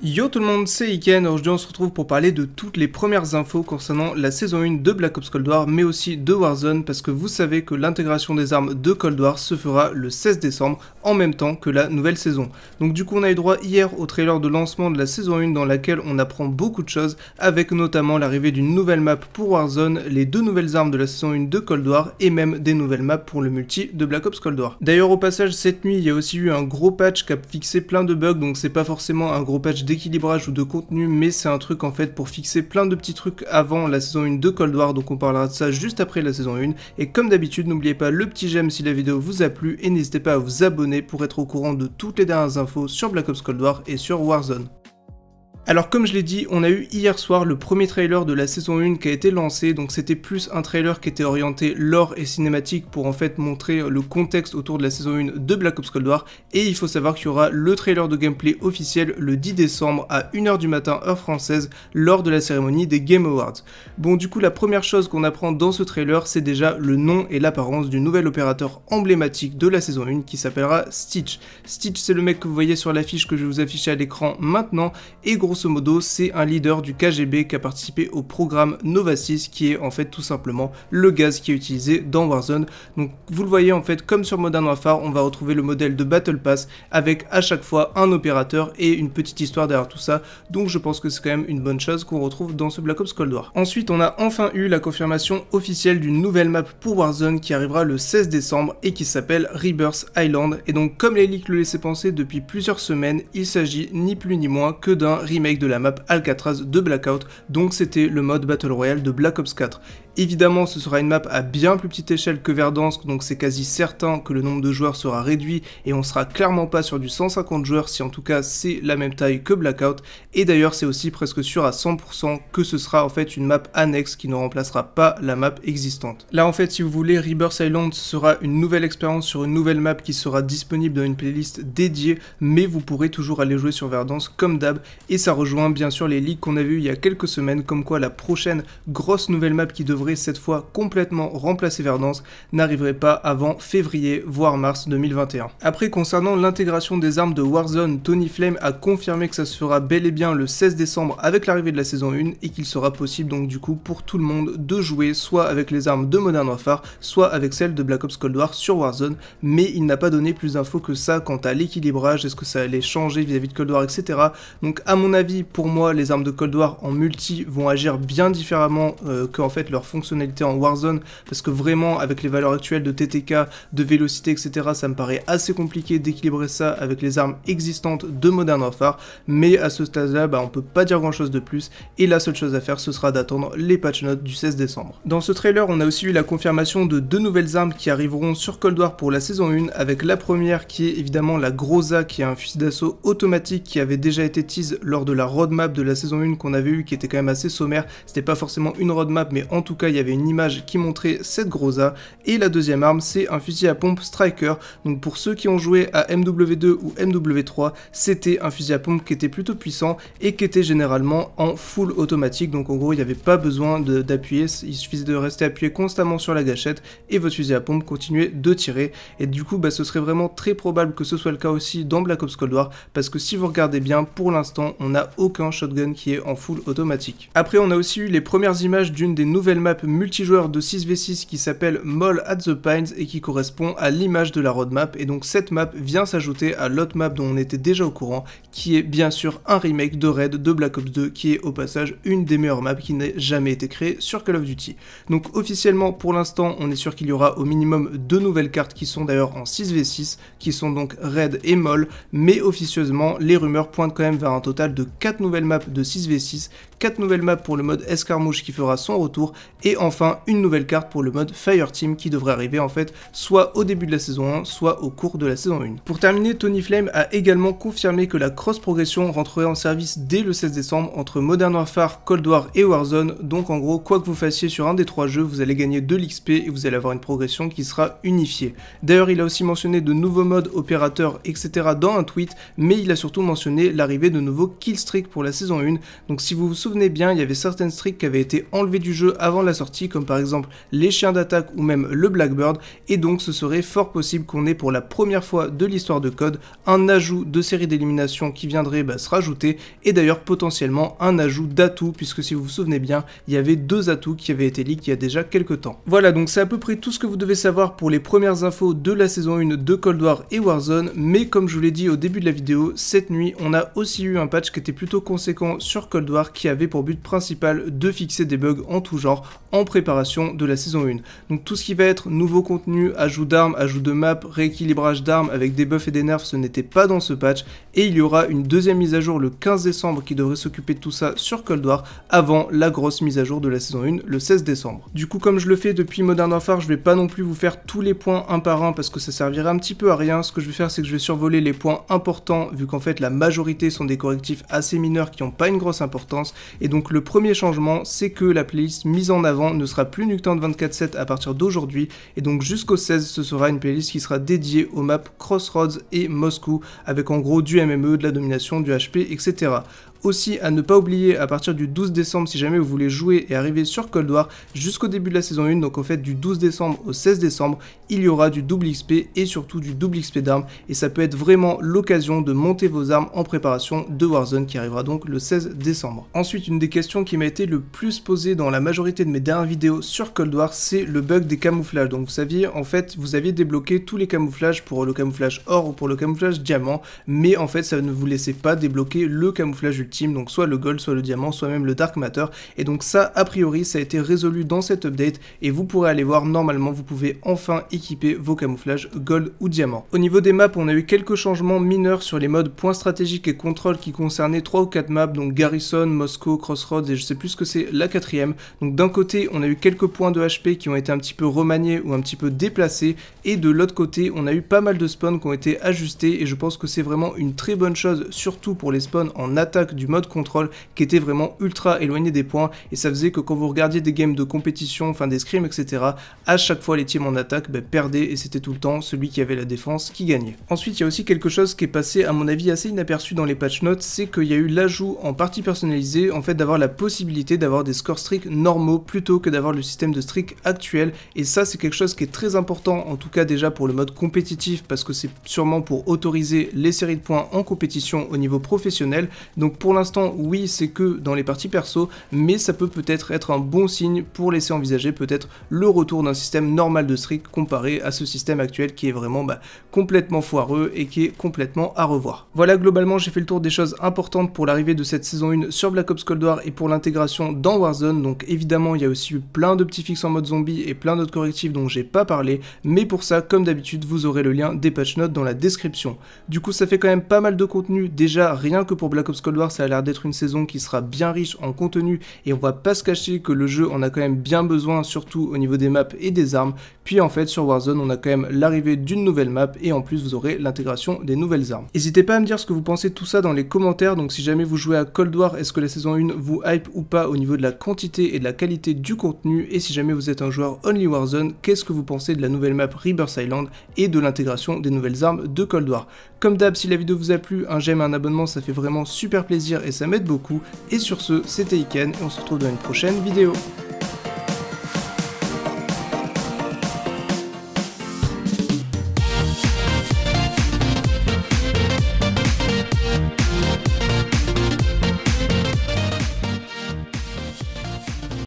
Yo tout le monde, c'est Iken, aujourd'hui on se retrouve pour parler de toutes les premières infos concernant la saison 1 de Black Ops Cold War, mais aussi de Warzone, parce que vous savez que l'intégration des armes de Cold War se fera le 16 décembre, en même temps que la nouvelle saison. Donc du coup on a eu droit hier au trailer de lancement de la saison 1 dans laquelle on apprend beaucoup de choses, avec notamment l'arrivée d'une nouvelle map pour Warzone, les deux nouvelles armes de la saison 1 de Cold War, et même des nouvelles maps pour le multi de Black Ops Cold War. D'ailleurs au passage cette nuit il y a aussi eu un gros patch qui a fixé plein de bugs, donc c'est pas forcément un gros patch d'équilibrage ou de contenu, mais c'est un truc en fait pour fixer plein de petits trucs avant la saison 1 de Cold War, donc on parlera de ça juste après la saison 1. Et comme d'habitude, n'oubliez pas le petit j'aime si la vidéo vous a plu, et n'hésitez pas à vous abonner pour être au courant de toutes les dernières infos sur Black Ops Cold War et sur Warzone. Alors comme je l'ai dit, on a eu hier soir le premier trailer de la saison 1 qui a été lancé, donc c'était plus un trailer qui était orienté lore et cinématique pour en fait montrer le contexte autour de la saison 1 de Black Ops Cold War, et il faut savoir qu'il y aura le trailer de gameplay officiel le 10 décembre à 1h du matin heure française lors de la cérémonie des Game Awards. Bon du coup la première chose qu'on apprend dans ce trailer c'est déjà le nom et l'apparence du nouvel opérateur emblématique de la saison 1 qui s'appellera Stitch. Stitch c'est le mec que vous voyez sur l'affiche que je vous affiche à l'écran maintenant, et modo, c'est un leader du KGB qui a participé au programme Nova 6, qui est en fait tout simplement le gaz qui est utilisé dans Warzone. Donc vous le voyez en fait, comme sur Modern Warfare, on va retrouver le modèle de Battle Pass avec à chaque fois un opérateur et une petite histoire derrière tout ça. Donc je pense que c'est quand même une bonne chose qu'on retrouve dans ce Black Ops Cold War. Ensuite, on a enfin eu la confirmation officielle d'une nouvelle map pour Warzone qui arrivera le 16 décembre et qui s'appelle Rebirth Island. Et donc comme les leaks le laissaient penser depuis plusieurs semaines, il s'agit ni plus ni moins que d'un remake de la map Alcatraz de Blackout, donc c'était le mode Battle Royale de Black Ops 4. Évidemment, ce sera une map à bien plus petite échelle que Verdansk, donc c'est quasi certain que le nombre de joueurs sera réduit et on sera clairement pas sur du 150 joueurs si en tout cas c'est la même taille que Blackout. Et d'ailleurs, c'est aussi presque sûr à 100% que ce sera en fait une map annexe qui ne remplacera pas la map existante. Là, en fait, si vous voulez, Rebirth Island sera une nouvelle expérience sur une nouvelle map qui sera disponible dans une playlist dédiée, mais vous pourrez toujours aller jouer sur Verdansk comme d'hab et ça rejoint bien sûr les leaks qu'on a vu il y a quelques semaines comme quoi la prochaine grosse nouvelle map qui devrait cette fois complètement remplacer Verdansk, n'arriverait pas avant février, voire mars 2021. Après, concernant l'intégration des armes de Warzone, Tony Flame a confirmé que ça se fera bel et bien le 16 décembre avec l'arrivée de la saison 1 et qu'il sera possible donc du coup pour tout le monde de jouer soit avec les armes de Modern Warfare, soit avec celles de Black Ops Cold War sur Warzone, mais il n'a pas donné plus d'infos que ça quant à l'équilibrage, est-ce que ça allait changer vis-à-vis de Cold War, etc. Donc à mon avis, pour moi, les armes de Cold War en multi vont agir bien différemment euh, que qu'en fait leur fonctionnalités en Warzone, parce que vraiment, avec les valeurs actuelles de TTK, de vélocité, etc., ça me paraît assez compliqué d'équilibrer ça avec les armes existantes de Modern Warfare, mais à ce stade-là, bah, on peut pas dire grand-chose de plus, et la seule chose à faire, ce sera d'attendre les patch notes du 16 décembre. Dans ce trailer, on a aussi eu la confirmation de deux nouvelles armes qui arriveront sur Cold War pour la saison 1, avec la première qui est évidemment la grosa qui est un fusil d'assaut automatique qui avait déjà été tease lors de la roadmap de la saison 1 qu'on avait eu, qui était quand même assez sommaire, c'était pas forcément une roadmap, mais en tout il y avait une image qui montrait cette grosa. Et la deuxième arme, c'est un fusil à pompe Striker. Donc pour ceux qui ont joué à MW2 ou MW3, c'était un fusil à pompe qui était plutôt puissant et qui était généralement en full automatique. Donc en gros, il n'y avait pas besoin d'appuyer, il suffisait de rester appuyé constamment sur la gâchette et votre fusil à pompe continuait de tirer. Et du coup, bah, ce serait vraiment très probable que ce soit le cas aussi dans Black Ops Cold War parce que si vous regardez bien, pour l'instant, on n'a aucun shotgun qui est en full automatique. Après, on a aussi eu les premières images d'une des nouvelles multijoueur de 6v6 qui s'appelle Mall at the Pines et qui correspond à l'image de la roadmap et donc cette map vient s'ajouter à l'autre map dont on était déjà au courant qui est bien sûr un remake de Raid de Black Ops 2 qui est au passage une des meilleures maps qui n'ait jamais été créée sur Call of Duty. Donc officiellement pour l'instant on est sûr qu'il y aura au minimum deux nouvelles cartes qui sont d'ailleurs en 6v6 qui sont donc Raid et Mall mais officieusement les rumeurs pointent quand même vers un total de quatre nouvelles maps de 6v6 4 nouvelles maps pour le mode Escarmouche qui fera son retour, et enfin une nouvelle carte pour le mode Fireteam qui devrait arriver en fait soit au début de la saison 1, soit au cours de la saison 1. Pour terminer, Tony Flame a également confirmé que la cross-progression rentrerait en service dès le 16 décembre entre Modern Warfare, Cold War et Warzone, donc en gros, quoi que vous fassiez sur un des trois jeux, vous allez gagner de l'XP et vous allez avoir une progression qui sera unifiée. D'ailleurs, il a aussi mentionné de nouveaux modes, opérateurs, etc. dans un tweet, mais il a surtout mentionné l'arrivée de nouveaux killstreaks pour la saison 1, donc si vous vous souvenez bien, il y avait certaines streaks qui avaient été enlevées du jeu avant la sortie, comme par exemple les chiens d'attaque ou même le Blackbird, et donc ce serait fort possible qu'on ait pour la première fois de l'histoire de code un ajout de série d'élimination qui viendrait bah, se rajouter, et d'ailleurs potentiellement un ajout d'atouts, puisque si vous vous souvenez bien, il y avait deux atouts qui avaient été leaks il y a déjà quelques temps. Voilà, donc c'est à peu près tout ce que vous devez savoir pour les premières infos de la saison 1 de Cold War et Warzone, mais comme je vous l'ai dit au début de la vidéo, cette nuit on a aussi eu un patch qui était plutôt conséquent sur Cold War qui avait avait pour but principal de fixer des bugs en tout genre en préparation de la saison 1. Donc tout ce qui va être nouveau contenu, ajout d'armes, ajout de maps, rééquilibrage d'armes avec des buffs et des nerfs, ce n'était pas dans ce patch et il y aura une deuxième mise à jour le 15 décembre qui devrait s'occuper de tout ça sur Cold War avant la grosse mise à jour de la saison 1 le 16 décembre. Du coup comme je le fais depuis Modern Warfare, je vais pas non plus vous faire tous les points un par un parce que ça servirait un petit peu à rien. Ce que je vais faire c'est que je vais survoler les points importants vu qu'en fait la majorité sont des correctifs assez mineurs qui n'ont pas une grosse importance et donc le premier changement, c'est que la playlist mise en avant ne sera plus Nuketown 24-7 à partir d'aujourd'hui. Et donc jusqu'au 16, ce sera une playlist qui sera dédiée aux maps Crossroads et Moscou, avec en gros du MME, de la domination, du HP, etc aussi à ne pas oublier à partir du 12 décembre si jamais vous voulez jouer et arriver sur Cold War jusqu'au début de la saison 1. Donc en fait du 12 décembre au 16 décembre, il y aura du double XP et surtout du double XP d'armes et ça peut être vraiment l'occasion de monter vos armes en préparation de Warzone qui arrivera donc le 16 décembre. Ensuite, une des questions qui m'a été le plus posée dans la majorité de mes dernières vidéos sur Cold War, c'est le bug des camouflages. Donc vous saviez, en fait, vous aviez débloqué tous les camouflages pour le camouflage or ou pour le camouflage diamant, mais en fait ça ne vous laissait pas débloquer le camouflage ultime donc soit le gold, soit le diamant, soit même le dark matter. Et donc ça, a priori, ça a été résolu dans cette update et vous pourrez aller voir, normalement, vous pouvez enfin équiper vos camouflages gold ou diamant. Au niveau des maps, on a eu quelques changements mineurs sur les modes points stratégiques et contrôle qui concernaient trois ou quatre maps, donc Garrison, Moscow, Crossroads et je sais plus ce que c'est, la quatrième. Donc d'un côté, on a eu quelques points de HP qui ont été un petit peu remaniés ou un petit peu déplacés et de l'autre côté, on a eu pas mal de spawns qui ont été ajustés et je pense que c'est vraiment une très bonne chose, surtout pour les spawns en attaque du mode contrôle qui était vraiment ultra éloigné des points et ça faisait que quand vous regardiez des games de compétition, enfin des scrims, etc., à chaque fois les teams en attaque perdait ben, perdaient et c'était tout le temps celui qui avait la défense qui gagnait. Ensuite, il y a aussi quelque chose qui est passé à mon avis assez inaperçu dans les patch notes, c'est qu'il y a eu l'ajout en partie personnalisée en fait d'avoir la possibilité d'avoir des scores streak normaux plutôt que d'avoir le système de streak actuel et ça c'est quelque chose qui est très important en tout cas déjà pour le mode compétitif parce que c'est sûrement pour autoriser les séries de points en compétition au niveau professionnel. Donc pour l'instant, oui, c'est que dans les parties perso, mais ça peut peut-être être un bon signe pour laisser envisager peut-être le retour d'un système normal de streak comparé à ce système actuel qui est vraiment bah, complètement foireux et qui est complètement à revoir. Voilà, globalement, j'ai fait le tour des choses importantes pour l'arrivée de cette saison 1 sur Black Ops Cold War et pour l'intégration dans Warzone. Donc évidemment, il y a aussi eu plein de petits fixes en mode zombie et plein d'autres correctifs dont j'ai pas parlé, mais pour ça, comme d'habitude, vous aurez le lien des patch notes dans la description. Du coup, ça fait quand même pas mal de contenu déjà rien que pour Black Ops Cold War, ça a l'air d'être une saison qui sera bien riche en contenu et on va pas se cacher que le jeu en a quand même bien besoin, surtout au niveau des maps et des armes. Puis en fait sur Warzone on a quand même l'arrivée d'une nouvelle map et en plus vous aurez l'intégration des nouvelles armes. N'hésitez pas à me dire ce que vous pensez de tout ça dans les commentaires, donc si jamais vous jouez à Cold War, est-ce que la saison 1 vous hype ou pas au niveau de la quantité et de la qualité du contenu et si jamais vous êtes un joueur Only Warzone, qu'est-ce que vous pensez de la nouvelle map Rebirth Island et de l'intégration des nouvelles armes de Cold War comme d'hab, si la vidéo vous a plu, un j'aime, un abonnement, ça fait vraiment super plaisir et ça m'aide beaucoup. Et sur ce, c'était Iken et on se retrouve dans une prochaine vidéo.